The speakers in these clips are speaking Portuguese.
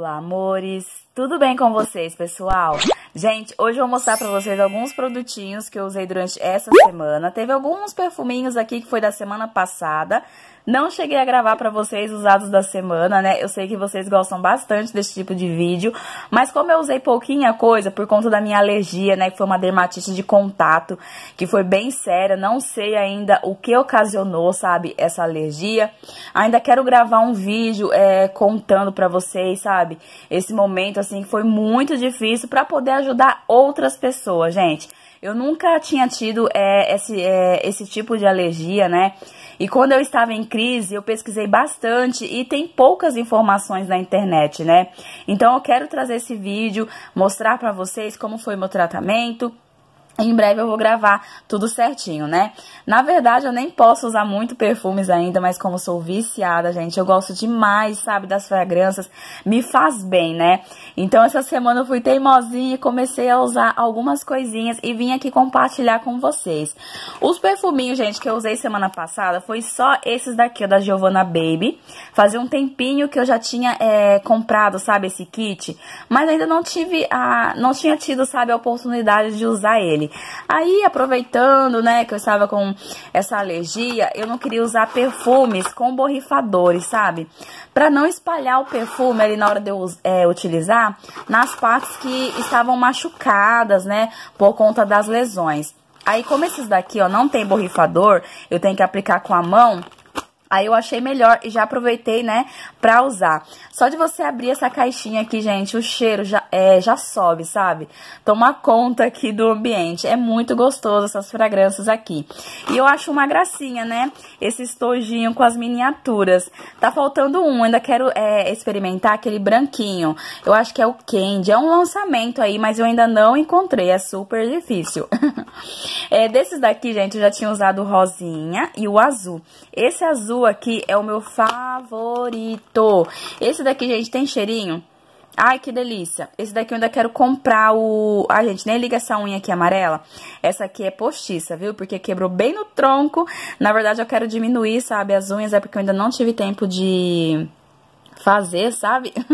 Olá, amores! Tudo bem com vocês, pessoal? Gente, hoje eu vou mostrar pra vocês alguns produtinhos que eu usei durante essa semana. Teve alguns perfuminhos aqui que foi da semana passada, não cheguei a gravar para vocês os dados da semana, né? Eu sei que vocês gostam bastante desse tipo de vídeo, mas como eu usei pouquinha coisa por conta da minha alergia, né, que foi uma dermatite de contato, que foi bem séria, não sei ainda o que ocasionou, sabe, essa alergia. Ainda quero gravar um vídeo é, contando para vocês, sabe, esse momento assim que foi muito difícil para poder ajudar outras pessoas, gente. Eu nunca tinha tido é, esse, é, esse tipo de alergia, né? E quando eu estava em crise, eu pesquisei bastante e tem poucas informações na internet, né? Então eu quero trazer esse vídeo, mostrar para vocês como foi meu tratamento em breve eu vou gravar tudo certinho, né? Na verdade, eu nem posso usar muito perfumes ainda, mas como sou viciada, gente, eu gosto demais, sabe, das fragrâncias, me faz bem, né? Então, essa semana eu fui teimosinha e comecei a usar algumas coisinhas e vim aqui compartilhar com vocês. Os perfuminhos, gente, que eu usei semana passada foi só esses daqui, da Giovanna Baby. Fazia um tempinho que eu já tinha é, comprado, sabe, esse kit, mas ainda não tive a... não tinha tido, sabe, a oportunidade de usar ele. Aí, aproveitando, né, que eu estava com essa alergia, eu não queria usar perfumes com borrifadores, sabe? Para não espalhar o perfume ali na hora de eu é, utilizar nas partes que estavam machucadas, né, por conta das lesões. Aí, como esses daqui, ó, não tem borrifador, eu tenho que aplicar com a mão. Aí eu achei melhor e já aproveitei, né, pra usar. Só de você abrir essa caixinha aqui, gente, o cheiro já, é, já sobe, sabe? Toma conta aqui do ambiente. É muito gostoso essas fragrâncias aqui. E eu acho uma gracinha, né, esse estojinho com as miniaturas. Tá faltando um, ainda quero é, experimentar aquele branquinho. Eu acho que é o Candy, é um lançamento aí, mas eu ainda não encontrei, é super difícil. é, desses daqui, gente, eu já tinha usado o rosinha e o azul. Esse azul azul aqui é o meu favorito. Esse daqui, gente, tem cheirinho? Ai, que delícia. Esse daqui eu ainda quero comprar o... Ai, gente, nem liga essa unha aqui amarela. Essa aqui é postiça, viu? Porque quebrou bem no tronco. Na verdade, eu quero diminuir, sabe, as unhas. É porque eu ainda não tive tempo de fazer, sabe?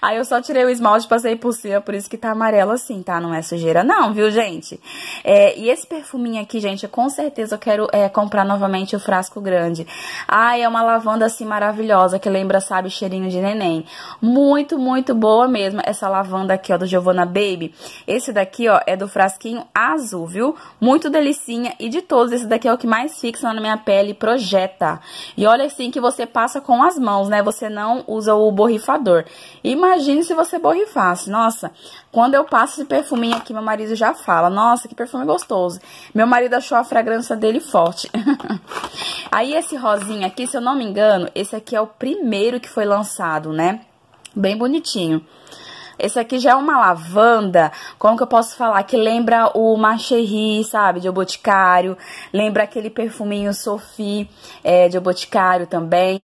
Aí eu só tirei o esmalte, passei por cima, por isso que tá amarelo assim, tá? Não é sujeira não, viu, gente? É, e esse perfuminho aqui, gente, com certeza eu quero é, comprar novamente o frasco grande. Ai, é uma lavanda assim maravilhosa, que lembra, sabe, cheirinho de neném. Muito, muito boa mesmo essa lavanda aqui, ó, do Giovanna Baby. Esse daqui, ó, é do frasquinho azul, viu? Muito delicinha e de todos, esse daqui é o que mais fixa na minha pele e projeta. E olha assim que você passa com as mãos, né? Você não usa o borrifador. E imagine se você borrifasse. Nossa, quando eu passo esse perfuminho aqui, meu marido já fala: Nossa, que perfume gostoso. Meu marido achou a fragrância dele forte. Aí esse rosinha aqui, se eu não me engano, esse aqui é o primeiro que foi lançado, né? Bem bonitinho. Esse aqui já é uma lavanda, como que eu posso falar? Que lembra o Macherry, sabe? De O Boticário. Lembra aquele perfuminho Sophie é, de O Boticário também.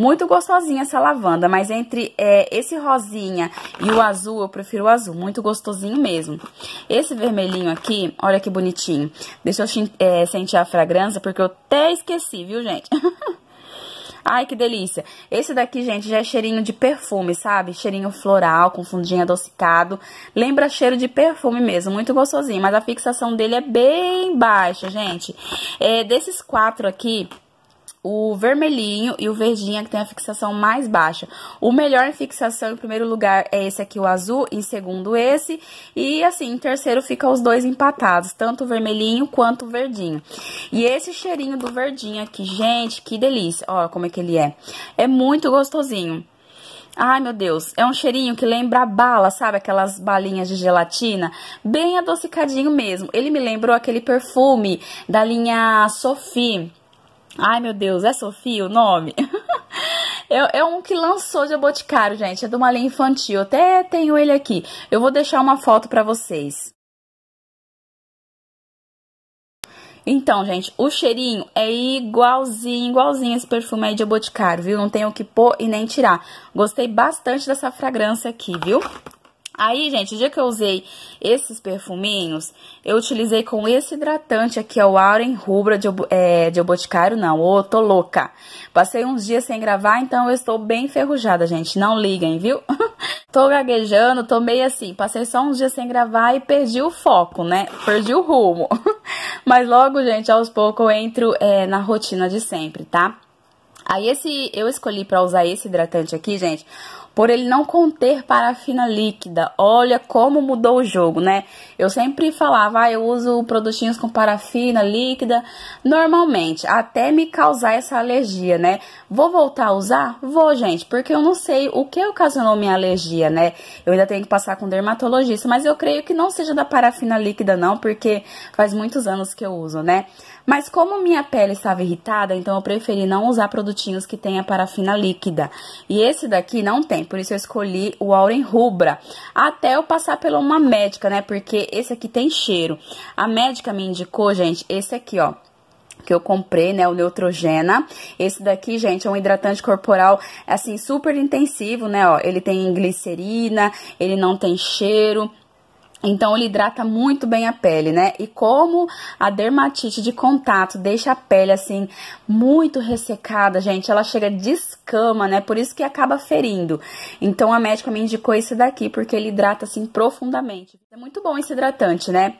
Muito gostosinha essa lavanda, mas entre é, esse rosinha e o azul, eu prefiro o azul. Muito gostosinho mesmo. Esse vermelhinho aqui, olha que bonitinho. Deixa eu é, sentir a fragrância, porque eu até esqueci, viu, gente? Ai, que delícia. Esse daqui, gente, já é cheirinho de perfume, sabe? Cheirinho floral, com fundinho adocicado. Lembra cheiro de perfume mesmo, muito gostosinho. Mas a fixação dele é bem baixa, gente. É, desses quatro aqui, o vermelhinho e o verdinho é que tem a fixação mais baixa. O melhor em fixação, em primeiro lugar, é esse aqui, o azul, em segundo, esse. E assim, em terceiro, fica os dois empatados, tanto o vermelhinho quanto o verdinho. E esse cheirinho do verdinho aqui, gente, que delícia. Ó, como é que ele é. É muito gostosinho. Ai, meu Deus, é um cheirinho que lembra bala, sabe? Aquelas balinhas de gelatina, bem adocicadinho mesmo. Ele me lembrou aquele perfume da linha Sophie, Ai, meu Deus, é Sofia o nome? É, um que lançou de Boticário, gente. É de uma linha infantil. Até tenho ele aqui. Eu vou deixar uma foto para vocês. Então, gente, o cheirinho é igualzinho, igualzinho esse perfume aí de Boticário, viu? Não tem o que pôr e nem tirar. Gostei bastante dessa fragrância aqui, viu? Aí, gente, o dia que eu usei esses perfuminhos, eu utilizei com esse hidratante aqui, é o Auren Rubra de, é, de Boticário, não, ô, tô louca. Passei uns dias sem gravar, então eu estou bem enferrujada, gente, não liguem, viu? tô gaguejando, tô meio assim, passei só uns dias sem gravar e perdi o foco, né? Perdi o rumo. Mas logo, gente, aos poucos eu entro é, na rotina de sempre, tá? Aí esse, eu escolhi para usar esse hidratante aqui, gente, por ele não conter parafina líquida. Olha como mudou o jogo, né? Eu sempre falava, ah, eu uso produtinhos com parafina líquida normalmente, até me causar essa alergia, né? Vou voltar a usar? Vou, gente, porque eu não sei o que ocasionou minha alergia, né? Eu ainda tenho que passar com dermatologista, mas eu creio que não seja da parafina líquida não, porque faz muitos anos que eu uso, né? Mas como minha pele estava irritada, então eu preferi não usar produtinhos que tenha parafina líquida. E esse daqui não tem por isso eu escolhi o Auren Rubra. Até eu passar pela uma médica, né? Porque esse aqui tem cheiro. A médica me indicou, gente, esse aqui, ó que eu comprei, né, o Neutrogena. Esse daqui, gente, é um hidratante corporal, assim, super intensivo, né, ó. Ele tem glicerina, ele não tem cheiro, então ele hidrata muito bem a pele, né? E como a dermatite de contato deixa a pele assim muito ressecada, gente, ela chega de escama, né? Por isso que acaba ferindo. Então a médica me indicou esse daqui porque ele hidrata assim profundamente. É muito bom esse hidratante, né?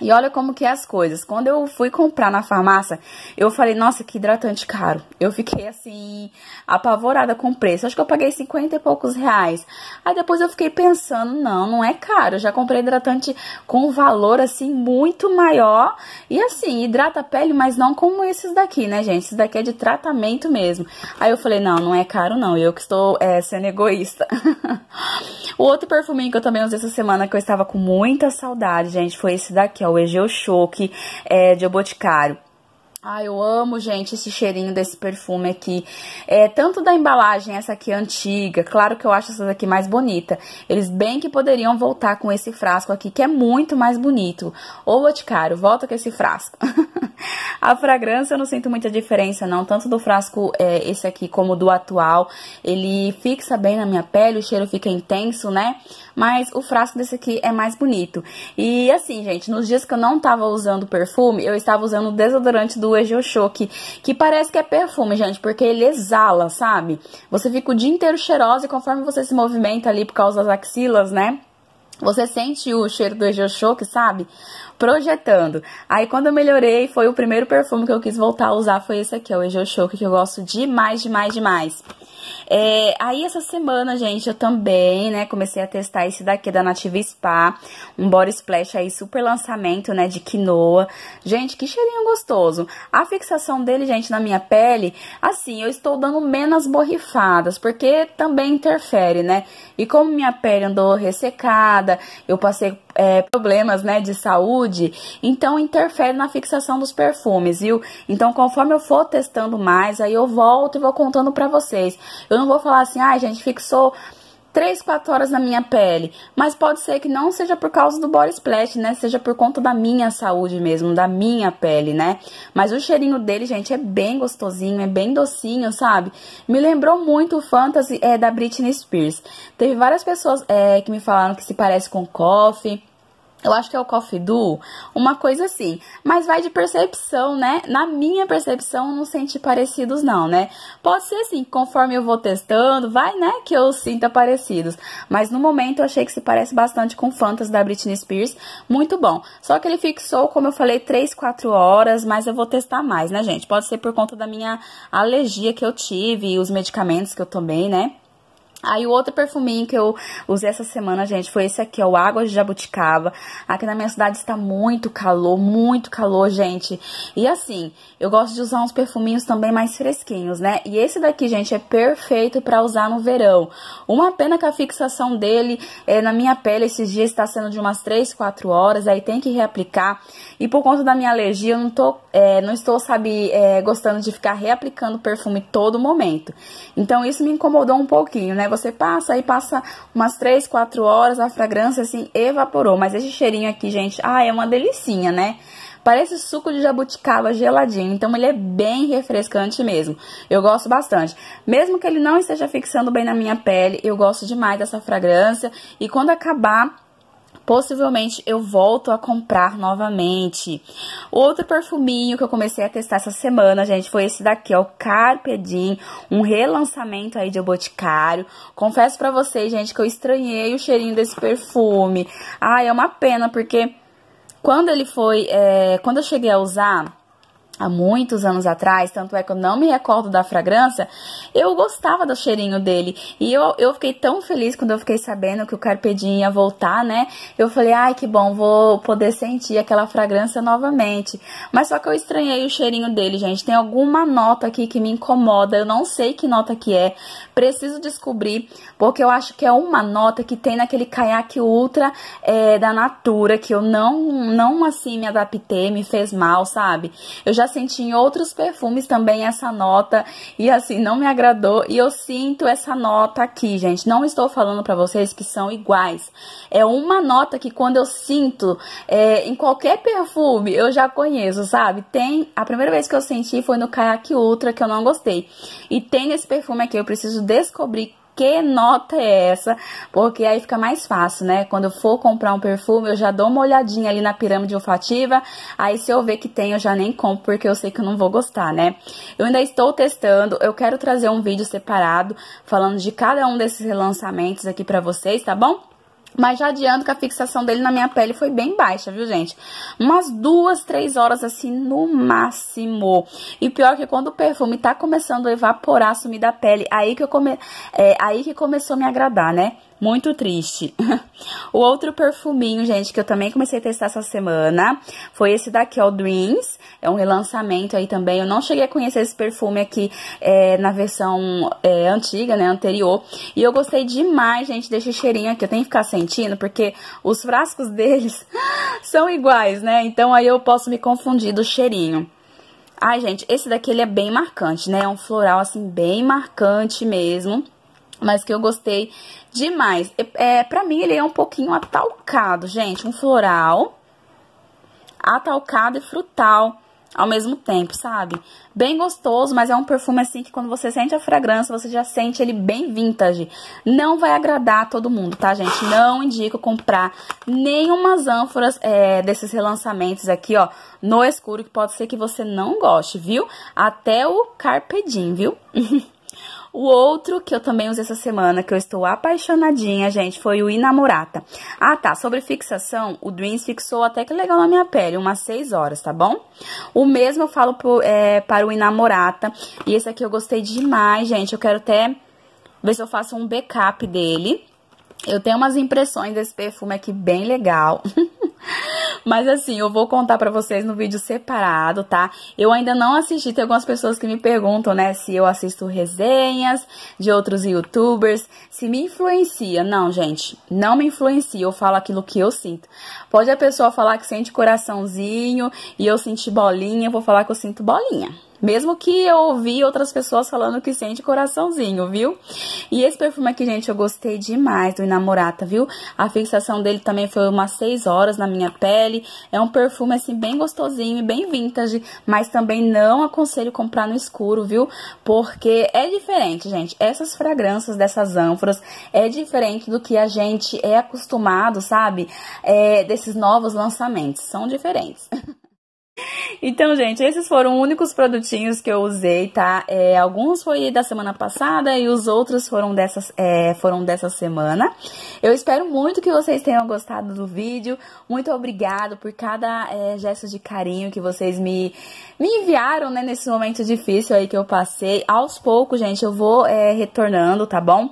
E olha como que é as coisas. Quando eu fui comprar na farmácia, eu falei, nossa, que hidratante caro. Eu fiquei assim, apavorada com o preço. Acho que eu paguei 50 e poucos reais. Aí depois eu fiquei pensando, não, não é caro. Eu já comprei hidratante com valor assim muito maior. E assim, hidrata a pele, mas não como esses daqui, né, gente? Esses daqui é de tratamento mesmo. Aí eu falei, não, não é caro, não. Eu que estou é, sendo egoísta. o outro perfuminho que eu também usei essa semana que eu estava com muita saudade, gente, foi esse daqui, é o Egeu Choque, é, de Boticário. Ah, eu amo, gente, esse cheirinho desse perfume aqui. É tanto da embalagem, essa aqui antiga. Claro que eu acho essa daqui mais bonita. Eles bem que poderiam voltar com esse frasco aqui, que é muito mais bonito. Ô, Boticário, volta com esse frasco. a fragrância eu não sinto muita diferença, não. Tanto do frasco é, esse aqui como do atual. Ele fixa bem na minha pele, o cheiro fica intenso, né? Mas o frasco desse aqui é mais bonito. E assim, gente, nos dias que eu não tava usando perfume, eu estava usando o desodorante do do Ejoshô, que, que parece que é perfume, gente, porque ele exala, sabe? Você fica o dia inteiro cheirosa e conforme você se movimenta ali por causa das axilas, né? Você sente o cheiro do Ejoshok, sabe? Projetando. Aí quando eu melhorei, foi o primeiro perfume que eu quis voltar a usar, foi esse aqui, o Ejoshok, que eu gosto demais, demais, demais. É, aí essa semana, gente, eu também, né, comecei a testar esse daqui da Nativa Spa, um body splash aí, super lançamento, né, de quinoa. Gente, que cheirinho gostoso. A fixação dele, gente, na minha pele, assim, eu estou dando menos borrifadas, porque também interfere, né? E como minha pele andou ressecada, eu passei é, problemas né, de saúde, então interfere na fixação dos perfumes, viu? Então, conforme eu for testando mais, aí eu volto e vou contando para vocês. Eu não vou falar assim, ai, ah, gente, fixou 3, 4 horas na minha pele. Mas pode ser que não seja por causa do body splash, né? Seja por conta da minha saúde mesmo, da minha pele, né? Mas o cheirinho dele, gente, é bem gostosinho, é bem docinho, sabe? Me lembrou muito o Fantasy é, da Britney Spears. Teve várias pessoas é, que me falaram que se parece com Coffee eu acho que é o Coffee Do, uma coisa assim. Mas vai de percepção, né? Na minha percepção, não senti parecidos, não, né? Pode ser assim, conforme eu vou testando, vai, né? Que eu sinta parecidos. Mas no momento eu achei que se parece bastante com Fantas da Britney Spears. Muito bom. Só que ele fixou, como eu falei, 3, 4 horas, mas eu vou testar mais, né, gente? Pode ser por conta da minha alergia que eu tive e os medicamentos que eu tomei, né? Aí o outro perfuminho que eu usei essa semana, gente, foi esse aqui, ó, o Água de Jabuticaba. Aqui na minha cidade está muito calor, muito calor, gente. E assim, eu gosto de usar uns perfuminhos também mais fresquinhos, né? E esse daqui, gente, é perfeito para usar no verão. Uma pena que a fixação dele é, na minha pele esses dias está sendo de umas 3, 4 horas, aí tem que reaplicar. E por conta da minha alergia, eu não, tô, é, não estou, sabe, é, gostando de ficar reaplicando perfume todo momento. Então isso me incomodou um pouquinho, né? você passa, aí passa umas 3, 4 horas, a fragrância assim evaporou. Mas esse cheirinho aqui, gente, ah, é uma delicinha, né? Parece suco de jabuticaba geladinho, então ele é bem refrescante mesmo. Eu gosto bastante. Mesmo que ele não esteja fixando bem na minha pele, eu gosto demais dessa fragrância. E quando acabar, possivelmente eu volto a comprar novamente. Outro perfuminho que eu comecei a testar essa semana, gente, foi esse daqui, ó, o Carpe Diem, um relançamento aí de Boticário. Confesso para vocês, gente, que eu estranhei o cheirinho desse perfume. Ai, é uma pena, porque quando ele foi, é, quando eu cheguei a usar há muitos anos atrás, tanto é que eu não me recordo da fragrância, eu gostava do cheirinho dele. E eu, eu fiquei tão feliz quando eu fiquei sabendo que o Carpedinho ia voltar, né? Eu falei, ai que bom, vou poder sentir aquela fragrância novamente. Mas só que eu estranhei o cheirinho dele, gente. Tem alguma nota aqui que me incomoda, eu não sei que nota que é. Preciso descobrir, porque eu acho que é uma nota que tem naquele caiaque ultra é, da Natura, que eu não, não assim me adaptei, me fez mal, sabe? Eu já já senti em outros perfumes também essa nota e assim não me agradou e eu sinto essa nota aqui, gente. Não estou falando para vocês que são iguais. É uma nota que quando eu sinto é, em qualquer perfume eu já conheço, sabe? Tem a primeira vez que eu senti foi no Kayak Ultra que eu não gostei e tem esse perfume aqui. Eu preciso descobrir que nota é essa? Porque aí fica mais fácil, né? Quando eu for comprar um perfume, eu já dou uma olhadinha ali na pirâmide olfativa. Aí se eu ver que tem, eu já nem compro, porque eu sei que eu não vou gostar, né? Eu ainda estou testando, eu quero trazer um vídeo separado falando de cada um desses relançamentos aqui para vocês, tá bom? Mas já adianto que a fixação dele na minha pele foi bem baixa, viu, gente? Umas duas, três horas, assim, no máximo. E pior que quando o perfume tá começando a evaporar, sumir da pele, aí que, eu come... é, aí que começou a me agradar, né? Muito triste. o outro perfuminho, gente, que eu também comecei a testar essa semana, foi esse daqui, ó, Dreams. É um relançamento aí também. Eu não cheguei a conhecer esse perfume aqui é, na versão é, antiga, né, anterior. E eu gostei demais, gente, desse cheirinho aqui. Eu tenho que ficar sem argentino, porque os frascos deles são iguais, né? Então aí eu posso me confundir do cheirinho. Ai, gente, esse daqui ele é bem marcante, né? É um floral, assim, bem marcante mesmo. Mas que eu gostei demais. É, pra mim, ele é um pouquinho atalcado, gente. Um floral atalcado e frutal ao mesmo tempo, sabe? Bem gostoso, mas é um perfume assim que quando você sente a fragrância, você já sente ele bem vintage. Não vai agradar todo mundo, tá, gente? Não indico comprar nenhumas ânforas é, desses relançamentos aqui, ó, no escuro, que pode ser que você não goste, viu? Até o Carpedim, viu? O outro que eu também usei essa semana, que eu estou apaixonadinha, gente, foi o Inamorata. Ah, tá. Sobre fixação, o Dreams fixou até que legal na minha pele, umas 6 horas, tá bom? O mesmo eu falo pro, é, para o Inamorata. E esse aqui eu gostei demais, gente. Eu quero até ver se eu faço um backup dele. Eu tenho umas impressões desse perfume aqui bem legal. Mas assim, eu vou contar para vocês no vídeo separado, tá? Eu ainda não assisti, tem algumas pessoas que me perguntam, né, se eu assisto resenhas de outros youtubers, se me influencia. Não, gente, não me influencia, eu falo aquilo que eu sinto. Pode a pessoa falar que sente coraçãozinho e eu senti bolinha, eu vou falar que eu sinto bolinha. Mesmo que eu ouvi outras pessoas falando que sente coraçãozinho, viu? E esse perfume aqui, gente, eu gostei demais do Inamorata, viu? A fixação dele também foi umas 6 horas na minha pele. É um perfume, assim, bem gostosinho e bem vintage, mas também não aconselho comprar no escuro, viu? Porque é diferente, gente. Essas fragrâncias dessas ânforas é diferente do que a gente é acostumado, sabe? É, desses novos lançamentos. São diferentes. Então, gente, esses foram os únicos produtinhos que eu usei, tá? É, alguns foi da semana passada e os outros foram, dessas, é, foram dessa semana. Eu espero muito que vocês tenham gostado do vídeo. Muito obrigado por cada é, gesto de carinho que vocês me, me enviaram, né? Nesse momento difícil aí que eu passei. Aos poucos, gente, eu vou é, retornando, tá bom?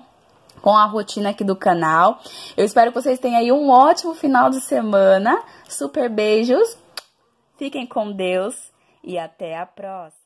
com a rotina aqui do canal. Eu espero que vocês tenham aí um ótimo final de semana. Super beijos Fiquem com Deus e até a próxima!